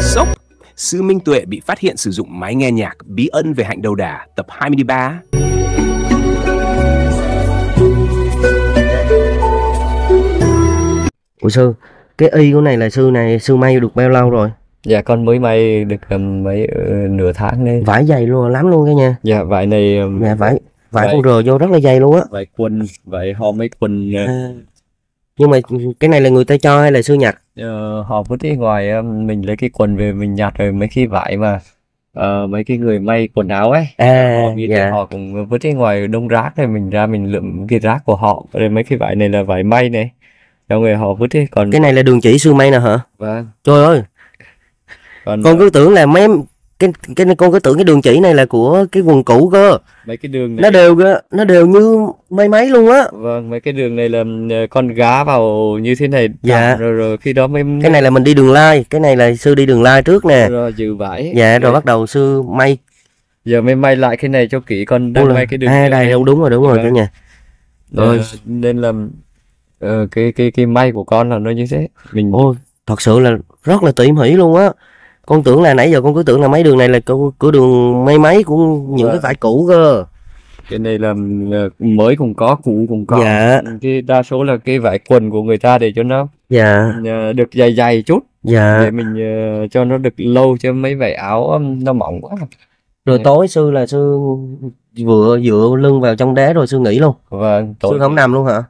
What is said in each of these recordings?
Sốc Sư Minh Tuệ bị phát hiện sử dụng máy nghe nhạc bí ẩn về hạnh đầu đà tập 23 Ủa sư, cái y của này là sư này, sư may được bao lâu rồi? Dạ con mới may được um, mấy uh, nửa tháng đấy Vải dày luôn, lắm luôn cái nha Dạ vải này um, Dạ vải, vải, vải con rờ vô rất là dày luôn á Vải quân, vải ho mấy quần ờ, à nhưng mà cái này là người ta cho hay là sư nhặt ờ, họ vứt đi ngoài ờ, mình lấy cái quần về mình nhặt rồi mấy khi vải mà uh, mấy cái người may quần áo ấy à, họ, dạ. họ cũng vứt đi ngoài đông rác rồi mình ra mình lượm cái rác của họ rồi mấy cái vải này là vải may này cho người họ vứt đi còn cái này là đường chỉ sư may nè hả vâng trời ơi còn con cứ tưởng là mấy cái cái con cứ tưởng cái đường chỉ này là của cái quần cũ cơ mấy cái đường này... nó đều nó đều như mấy mấy luôn á vâng mấy cái đường này là ờ, con gá vào như thế này dạ rồi rồi khi đó mới cái này là mình đi đường lai cái này là sư đi đường lai trước nè rồi dự vải dạ rồi Đấy. Dạ. bắt đầu sư may giờ mới may lại cái này cho kỹ con đang may cái đường à, đây không đúng rồi đúng rồi cả nhà rồi dạ. ờ, nên là uh, cái cái cái may của con là nó như thế mình Ôi, thật sự là rất là tỉ mỉ luôn á con tưởng là nãy giờ con cứ tưởng là mấy đường này là cửa đường mấy mấy của những cái vải dạ. cũ cơ cái này là mới cũng có cũ cũng có dạ. cái đa số là cái vải quần của người ta để cho nó dạ. À, được dày dày chút dạ. để mình à, cho nó được lâu cho mấy vải áo um, nó mỏng quá rồi dạ. tối sư là sư vừa dựa lưng vào trong đế rồi sư nghỉ luôn vâng tối sư không nằm luôn hả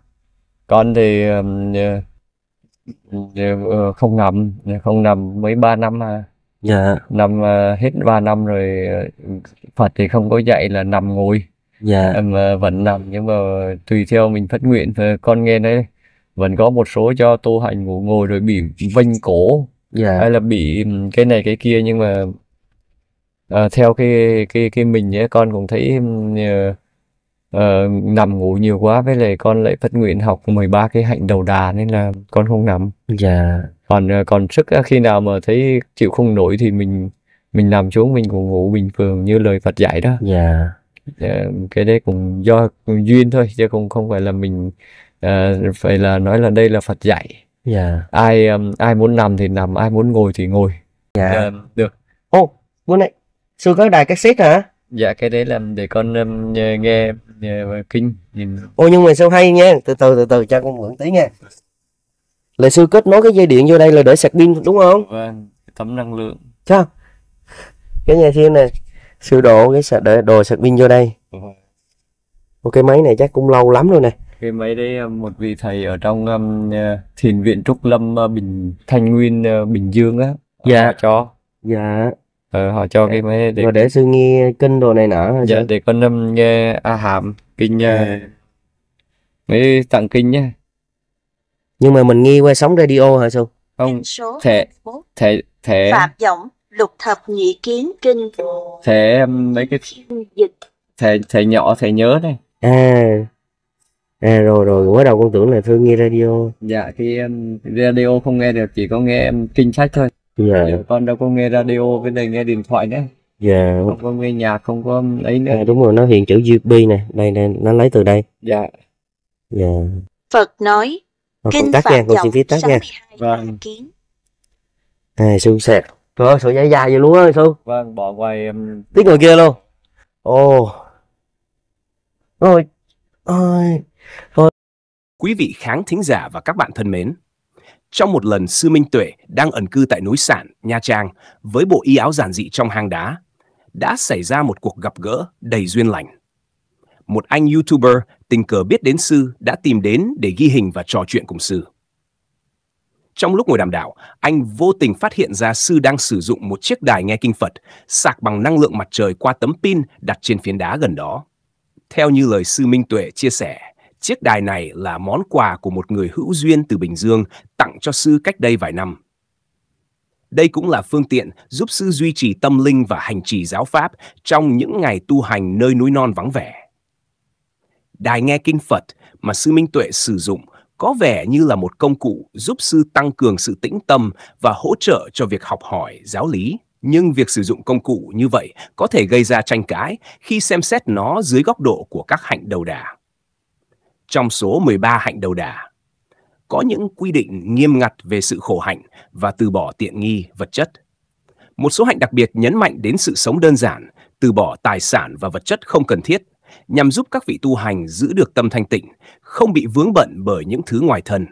con thì um, à, ừ, không nằm không nằm mấy ba năm à dạ nằm uh, ờ, hết 3 năm rồi ờ, Phật thì không có dạy là nằm ngồi dạ em ờ, uh, vẫn nằm nhưng mà tùy theo mình phát nguyện con nghe đấy vẫn có một số cho tu hành ngủ ngồi rồi bị vênh cổ dạ hay là bị cái này cái kia nhưng mà uh, theo cái cái cái mình ấy, con cũng thấy uh, uh, nằm ngủ nhiều quá với lại con lại phát nguyện học 13 cái hạnh đầu đà nên là con không nằm dạ còn ờ, còn sức ờ, khi nào mà thấy chịu không nổi thì mình mình nằm xuống mình cũng ngủ bình thường như lời Phật dạy đó dạ yeah. Dạ, cái đấy cũng do cũng duyên thôi chứ không không phải là mình uh, phải là nói là đây là Phật dạy dạ ai um, ai muốn nằm thì nằm ai muốn ngồi thì ngồi dạ uh, được ô oh, bữa nay xưa có đài cassette hả dạ cái đấy là để con um, nghe, nghe, kinh nhìn ô nhưng mà sao hay nha từ từ từ từ cho con mượn tí nha là sư kết nối cái dây điện vô đây là để sạc pin đúng không? Vâng, tấm năng lượng. Chưa? Cái nhà thiên này, sư đổ cái sạc để đồ sạc pin vô đây. Vâng. Ok máy này chắc cũng lâu lắm rồi nè. Cái máy đấy ờ, một vị thầy ở trong um, thiền viện Trúc Lâm ờ, Bình Thanh Nguyên Bình Dương á. Dạ. Họ cho. Dạ. Ờ, họ cho cái máy để... Rồi để sư nghe kinh đồ này nở. Dạ, sư? để con um, nghe A Hàm kinh uh, dạ. mới tặng kinh nhá nhưng mà mình nghe qua sóng radio hả Xuân không thể thể thể phạm giọng lục thập nhị kiến kinh thể um, mấy cái dịch thể thể nhỏ thể nhớ này à à rồi rồi mới đầu con tưởng là thương nghe radio dạ khi em um, radio không nghe được chỉ có nghe em um, kinh sách thôi dạ con đâu có nghe radio với đây nghe điện thoại đấy dạ không có nghe nhạc không có ấy nữa à, đúng rồi nó hiện chữ USB này đây nè nó lấy từ đây dạ dạ Phật nói rồi, Kinh tắt nha, con xin phép tắt nha. Vâng. À, Xuân xẹt. Trời ơi, sợi dây dài vậy luôn á, Xuân. Vâng, bỏ ngoài... Um, Tiếp người kia luôn. Ồ. Rồi. Ôi. Thôi. Quý vị khán thính giả và các bạn thân mến, trong một lần Sư Minh Tuệ đang ẩn cư tại núi Sản, Nha Trang với bộ y áo giản dị trong hang đá, đã xảy ra một cuộc gặp gỡ đầy duyên lành. Một anh YouTuber tình cờ biết đến sư đã tìm đến để ghi hình và trò chuyện cùng sư. Trong lúc ngồi đàm đạo, anh vô tình phát hiện ra sư đang sử dụng một chiếc đài nghe kinh Phật sạc bằng năng lượng mặt trời qua tấm pin đặt trên phiến đá gần đó. Theo như lời sư Minh Tuệ chia sẻ, chiếc đài này là món quà của một người hữu duyên từ Bình Dương tặng cho sư cách đây vài năm. Đây cũng là phương tiện giúp sư duy trì tâm linh và hành trì giáo pháp trong những ngày tu hành nơi núi non vắng vẻ đài nghe kinh Phật mà sư Minh Tuệ sử dụng có vẻ như là một công cụ giúp sư tăng cường sự tĩnh tâm và hỗ trợ cho việc học hỏi giáo lý. Nhưng việc sử dụng công cụ như vậy có thể gây ra tranh cãi khi xem xét nó dưới góc độ của các hạnh đầu đà. Trong số 13 hạnh đầu đà, có những quy định nghiêm ngặt về sự khổ hạnh và từ bỏ tiện nghi vật chất. Một số hạnh đặc biệt nhấn mạnh đến sự sống đơn giản, từ bỏ tài sản và vật chất không cần thiết – nhằm giúp các vị tu hành giữ được tâm thanh tịnh, không bị vướng bận bởi những thứ ngoài thân.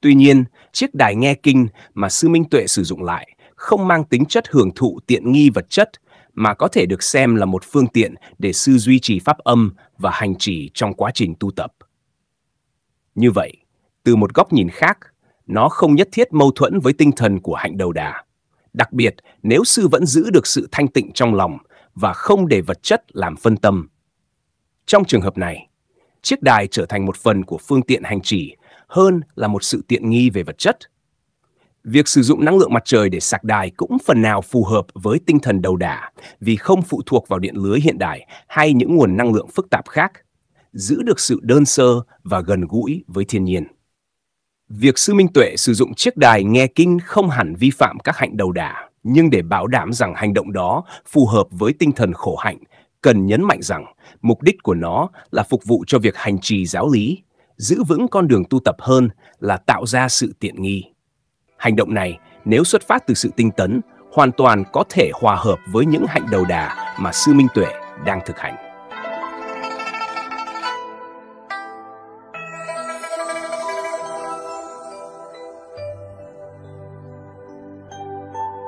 Tuy nhiên, chiếc đài nghe kinh mà Sư Minh Tuệ sử dụng lại không mang tính chất hưởng thụ tiện nghi vật chất mà có thể được xem là một phương tiện để sư duy trì pháp âm và hành trì trong quá trình tu tập. Như vậy, từ một góc nhìn khác, nó không nhất thiết mâu thuẫn với tinh thần của hạnh đầu đà. Đặc biệt, nếu sư vẫn giữ được sự thanh tịnh trong lòng và không để vật chất làm phân tâm, trong trường hợp này, chiếc đài trở thành một phần của phương tiện hành trì hơn là một sự tiện nghi về vật chất. Việc sử dụng năng lượng mặt trời để sạc đài cũng phần nào phù hợp với tinh thần đầu đà vì không phụ thuộc vào điện lưới hiện đại hay những nguồn năng lượng phức tạp khác, giữ được sự đơn sơ và gần gũi với thiên nhiên. Việc sư Minh Tuệ sử dụng chiếc đài nghe kinh không hẳn vi phạm các hạnh đầu đà, nhưng để bảo đảm rằng hành động đó phù hợp với tinh thần khổ hạnh cần nhấn mạnh rằng mục đích của nó là phục vụ cho việc hành trì giáo lý, giữ vững con đường tu tập hơn là tạo ra sự tiện nghi. Hành động này, nếu xuất phát từ sự tinh tấn, hoàn toàn có thể hòa hợp với những hạnh đầu đà mà sư Minh Tuệ đang thực hành.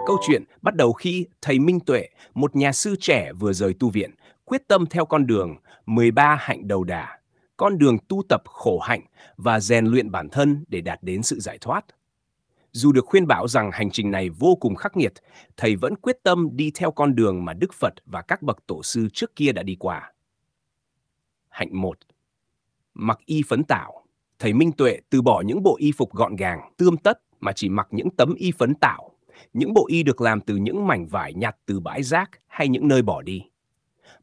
Câu chuyện bắt đầu khi thầy Minh Tuệ, một nhà sư trẻ vừa rời tu viện, quyết tâm theo con đường 13 hạnh đầu đà, con đường tu tập khổ hạnh và rèn luyện bản thân để đạt đến sự giải thoát. Dù được khuyên bảo rằng hành trình này vô cùng khắc nghiệt, thầy vẫn quyết tâm đi theo con đường mà Đức Phật và các bậc tổ sư trước kia đã đi qua. Hạnh 1 Mặc y phấn tảo Thầy Minh Tuệ từ bỏ những bộ y phục gọn gàng, tươm tất mà chỉ mặc những tấm y phấn tảo những bộ y được làm từ những mảnh vải nhặt từ bãi rác hay những nơi bỏ đi.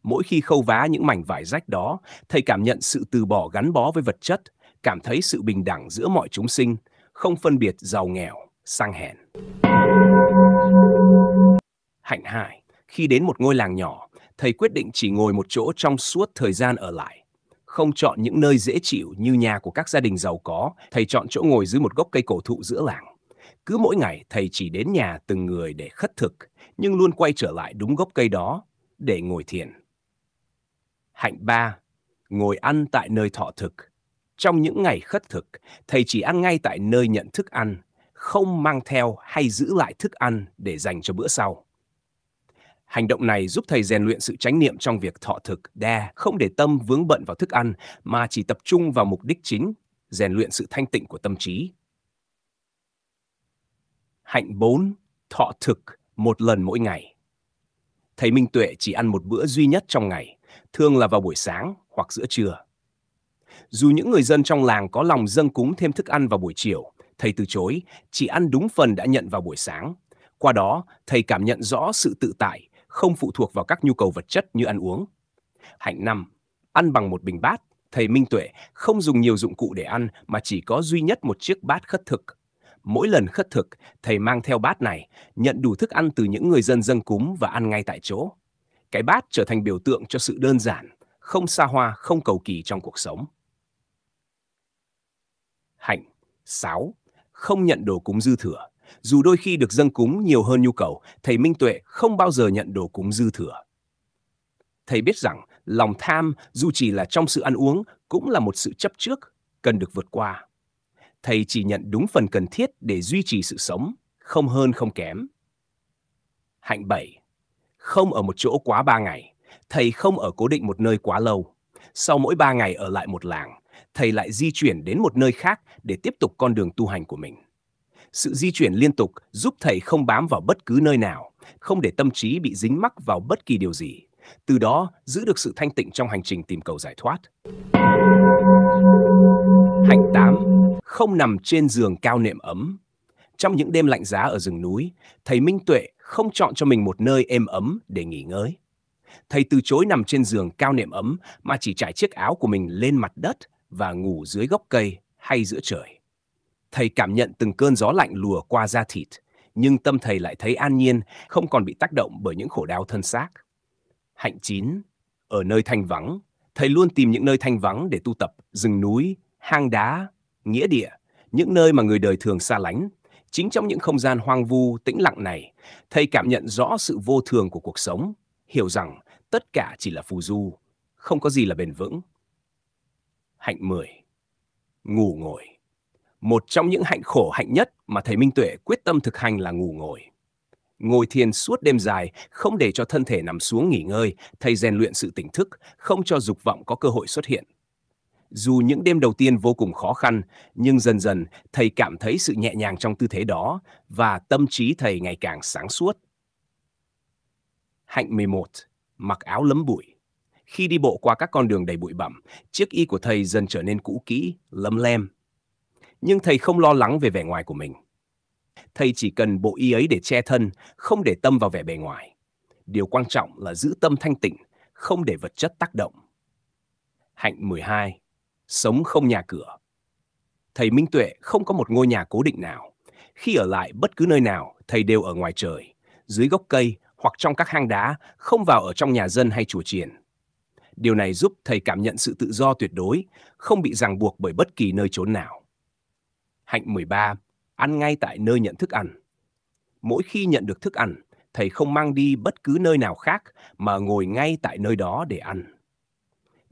Mỗi khi khâu vá những mảnh vải rách đó, thầy cảm nhận sự từ bỏ gắn bó với vật chất, cảm thấy sự bình đẳng giữa mọi chúng sinh, không phân biệt giàu nghèo, sang hèn. Hạnh Hải, khi đến một ngôi làng nhỏ, thầy quyết định chỉ ngồi một chỗ trong suốt thời gian ở lại. Không chọn những nơi dễ chịu như nhà của các gia đình giàu có, thầy chọn chỗ ngồi dưới một gốc cây cổ thụ giữa làng. Cứ mỗi ngày thầy chỉ đến nhà từng người để khất thực, nhưng luôn quay trở lại đúng gốc cây đó để ngồi thiền. Hạnh ba, ngồi ăn tại nơi thọ thực. Trong những ngày khất thực, thầy chỉ ăn ngay tại nơi nhận thức ăn, không mang theo hay giữ lại thức ăn để dành cho bữa sau. Hành động này giúp thầy rèn luyện sự chánh niệm trong việc thọ thực, đa, không để tâm vướng bận vào thức ăn mà chỉ tập trung vào mục đích chính, rèn luyện sự thanh tịnh của tâm trí, hạnh bốn, thọ thực một lần mỗi ngày. Thầy Minh Tuệ chỉ ăn một bữa duy nhất trong ngày, thường là vào buổi sáng hoặc giữa trưa. Dù những người dân trong làng có lòng dâng cúng thêm thức ăn vào buổi chiều, thầy từ chối, chỉ ăn đúng phần đã nhận vào buổi sáng. Qua đó, thầy cảm nhận rõ sự tự tại, không phụ thuộc vào các nhu cầu vật chất như ăn uống. Hạnh năm, ăn bằng một bình bát, thầy Minh Tuệ không dùng nhiều dụng cụ để ăn mà chỉ có duy nhất một chiếc bát khất thực Mỗi lần khất thực, thầy mang theo bát này, nhận đủ thức ăn từ những người dân dân cúng và ăn ngay tại chỗ. Cái bát trở thành biểu tượng cho sự đơn giản, không xa hoa, không cầu kỳ trong cuộc sống. Hạnh 6. Không nhận đồ cúng dư thừa. Dù đôi khi được dâng cúng nhiều hơn nhu cầu, thầy Minh Tuệ không bao giờ nhận đồ cúng dư thừa. Thầy biết rằng lòng tham, dù chỉ là trong sự ăn uống, cũng là một sự chấp trước, cần được vượt qua thầy chỉ nhận đúng phần cần thiết để duy trì sự sống, không hơn không kém. Hạnh 7. Không ở một chỗ quá 3 ngày. Thầy không ở cố định một nơi quá lâu. Sau mỗi 3 ngày ở lại một làng, thầy lại di chuyển đến một nơi khác để tiếp tục con đường tu hành của mình. Sự di chuyển liên tục giúp thầy không bám vào bất cứ nơi nào, không để tâm trí bị dính mắc vào bất kỳ điều gì. Từ đó, giữ được sự thanh tịnh trong hành trình tìm cầu giải thoát. Hạnh 8 không nằm trên giường cao nệm ấm. Trong những đêm lạnh giá ở rừng núi, thầy Minh Tuệ không chọn cho mình một nơi êm ấm để nghỉ ngơi. Thầy từ chối nằm trên giường cao nệm ấm mà chỉ trải chiếc áo của mình lên mặt đất và ngủ dưới gốc cây hay giữa trời. Thầy cảm nhận từng cơn gió lạnh lùa qua da thịt, nhưng tâm thầy lại thấy an nhiên, không còn bị tác động bởi những khổ đau thân xác. Hạnh chín, ở nơi thanh vắng, thầy luôn tìm những nơi thanh vắng để tu tập, rừng núi, hang đá, nghĩa địa, những nơi mà người đời thường xa lánh. Chính trong những không gian hoang vu, tĩnh lặng này, thầy cảm nhận rõ sự vô thường của cuộc sống, hiểu rằng tất cả chỉ là phù du, không có gì là bền vững. Hạnh 10. Ngủ ngồi. Một trong những hạnh khổ hạnh nhất mà thầy Minh Tuệ quyết tâm thực hành là ngủ ngồi. Ngồi thiền suốt đêm dài, không để cho thân thể nằm xuống nghỉ ngơi, thầy rèn luyện sự tỉnh thức, không cho dục vọng có cơ hội xuất hiện. Dù những đêm đầu tiên vô cùng khó khăn, nhưng dần dần thầy cảm thấy sự nhẹ nhàng trong tư thế đó và tâm trí thầy ngày càng sáng suốt. Hạnh 11, mặc áo lấm bụi. Khi đi bộ qua các con đường đầy bụi bặm, chiếc y của thầy dần trở nên cũ kỹ, lấm lem. Nhưng thầy không lo lắng về vẻ ngoài của mình. Thầy chỉ cần bộ y ấy để che thân, không để tâm vào vẻ bề ngoài. Điều quan trọng là giữ tâm thanh tịnh, không để vật chất tác động. Hạnh 12 sống không nhà cửa. Thầy Minh Tuệ không có một ngôi nhà cố định nào. Khi ở lại bất cứ nơi nào, thầy đều ở ngoài trời, dưới gốc cây hoặc trong các hang đá, không vào ở trong nhà dân hay chùa chiền. Điều này giúp thầy cảm nhận sự tự do tuyệt đối, không bị ràng buộc bởi bất kỳ nơi chốn nào. Hạnh 13. Ăn ngay tại nơi nhận thức ăn. Mỗi khi nhận được thức ăn, thầy không mang đi bất cứ nơi nào khác mà ngồi ngay tại nơi đó để ăn.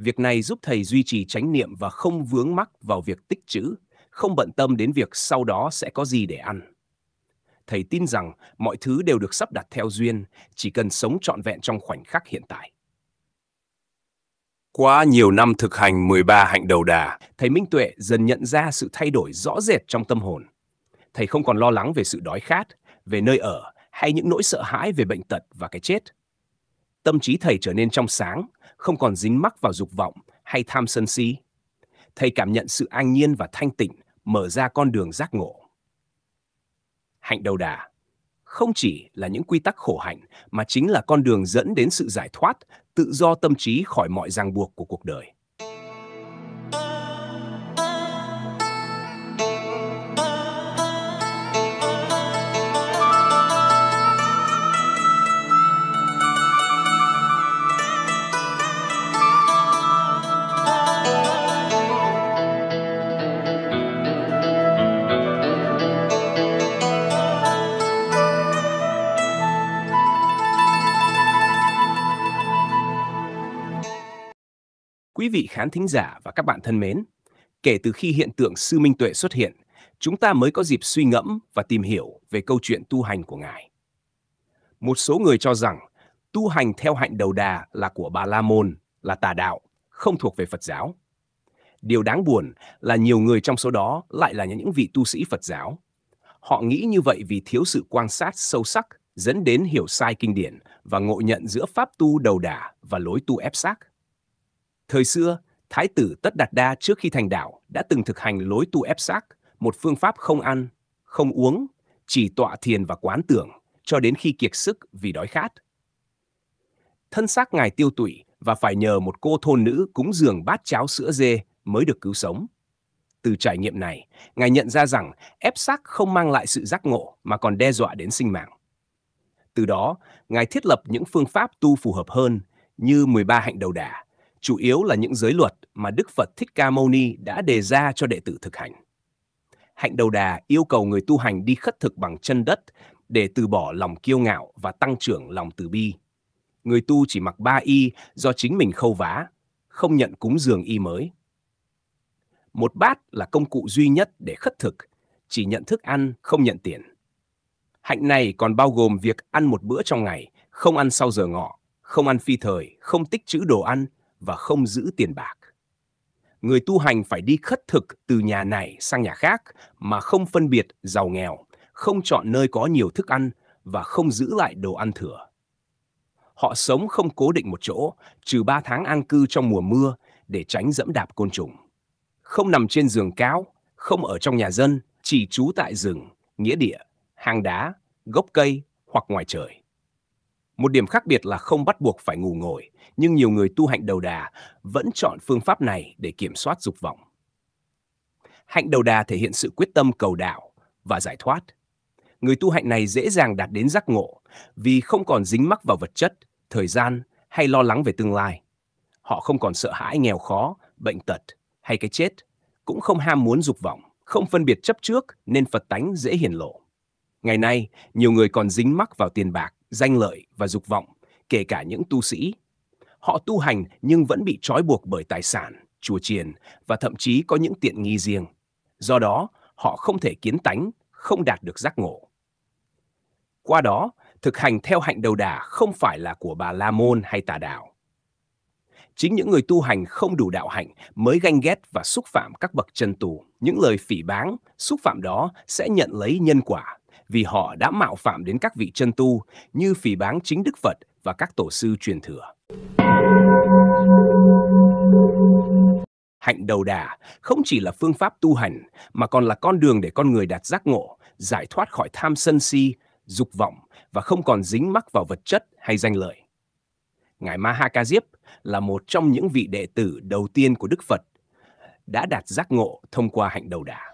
Việc này giúp thầy duy trì chánh niệm và không vướng mắc vào việc tích trữ, không bận tâm đến việc sau đó sẽ có gì để ăn. Thầy tin rằng mọi thứ đều được sắp đặt theo duyên, chỉ cần sống trọn vẹn trong khoảnh khắc hiện tại. Qua nhiều năm thực hành 13 hạnh đầu đà, thầy Minh Tuệ dần nhận ra sự thay đổi rõ rệt trong tâm hồn. Thầy không còn lo lắng về sự đói khát, về nơi ở hay những nỗi sợ hãi về bệnh tật và cái chết tâm trí thầy trở nên trong sáng, không còn dính mắc vào dục vọng hay tham sân si. Thầy cảm nhận sự an nhiên và thanh tịnh mở ra con đường giác ngộ. Hạnh đầu đà không chỉ là những quy tắc khổ hạnh mà chính là con đường dẫn đến sự giải thoát, tự do tâm trí khỏi mọi ràng buộc của cuộc đời. Quý vị khán thính giả và các bạn thân mến, kể từ khi hiện tượng sư Minh Tuệ xuất hiện, chúng ta mới có dịp suy ngẫm và tìm hiểu về câu chuyện tu hành của Ngài. Một số người cho rằng tu hành theo hạnh đầu đà là của Bà La Môn, là tà đạo, không thuộc về Phật giáo. Điều đáng buồn là nhiều người trong số đó lại là những vị tu sĩ Phật giáo. Họ nghĩ như vậy vì thiếu sự quan sát sâu sắc dẫn đến hiểu sai kinh điển và ngộ nhận giữa pháp tu đầu đà và lối tu ép xác. Thời xưa, Thái tử Tất Đạt Đa trước khi thành đạo đã từng thực hành lối tu ép xác một phương pháp không ăn, không uống, chỉ tọa thiền và quán tưởng cho đến khi kiệt sức vì đói khát. Thân xác ngài tiêu tụy và phải nhờ một cô thôn nữ cúng dường bát cháo sữa dê mới được cứu sống. Từ trải nghiệm này, ngài nhận ra rằng ép xác không mang lại sự giác ngộ mà còn đe dọa đến sinh mạng. Từ đó, ngài thiết lập những phương pháp tu phù hợp hơn như 13 hạnh đầu đà chủ yếu là những giới luật mà Đức Phật Thích Ca Mâu Ni đã đề ra cho đệ tử thực hành. Hạnh đầu đà yêu cầu người tu hành đi khất thực bằng chân đất để từ bỏ lòng kiêu ngạo và tăng trưởng lòng từ bi. Người tu chỉ mặc ba y do chính mình khâu vá, không nhận cúng dường y mới. Một bát là công cụ duy nhất để khất thực, chỉ nhận thức ăn, không nhận tiền. Hạnh này còn bao gồm việc ăn một bữa trong ngày, không ăn sau giờ ngọ, không ăn phi thời, không tích trữ đồ ăn, và không giữ tiền bạc. Người tu hành phải đi khất thực từ nhà này sang nhà khác mà không phân biệt giàu nghèo, không chọn nơi có nhiều thức ăn và không giữ lại đồ ăn thừa. Họ sống không cố định một chỗ, trừ 3 tháng an cư trong mùa mưa để tránh dẫm đạp côn trùng. Không nằm trên giường cáo, không ở trong nhà dân, chỉ trú tại rừng, nghĩa địa, hang đá, gốc cây hoặc ngoài trời. Một điểm khác biệt là không bắt buộc phải ngủ ngồi, nhưng nhiều người tu hạnh đầu đà vẫn chọn phương pháp này để kiểm soát dục vọng. Hạnh đầu đà thể hiện sự quyết tâm cầu đạo và giải thoát. Người tu hạnh này dễ dàng đạt đến giác ngộ vì không còn dính mắc vào vật chất, thời gian hay lo lắng về tương lai. Họ không còn sợ hãi nghèo khó, bệnh tật hay cái chết, cũng không ham muốn dục vọng, không phân biệt chấp trước nên Phật tánh dễ hiển lộ. Ngày nay, nhiều người còn dính mắc vào tiền bạc, danh lợi và dục vọng, kể cả những tu sĩ. Họ tu hành nhưng vẫn bị trói buộc bởi tài sản, chùa chiền và thậm chí có những tiện nghi riêng. Do đó, họ không thể kiến tánh, không đạt được giác ngộ. Qua đó, thực hành theo hạnh đầu đà không phải là của bà La Môn hay Tà Đạo. Chính những người tu hành không đủ đạo hạnh mới ganh ghét và xúc phạm các bậc chân tù. Những lời phỉ báng, xúc phạm đó sẽ nhận lấy nhân quả vì họ đã mạo phạm đến các vị chân tu như phỉ báng chính Đức Phật và các tổ sư truyền thừa. Hạnh đầu đà không chỉ là phương pháp tu hành mà còn là con đường để con người đạt giác ngộ, giải thoát khỏi tham sân si, dục vọng và không còn dính mắc vào vật chất hay danh lợi. Ngài Maha Diếp là một trong những vị đệ tử đầu tiên của Đức Phật đã đạt giác ngộ thông qua hạnh đầu đà.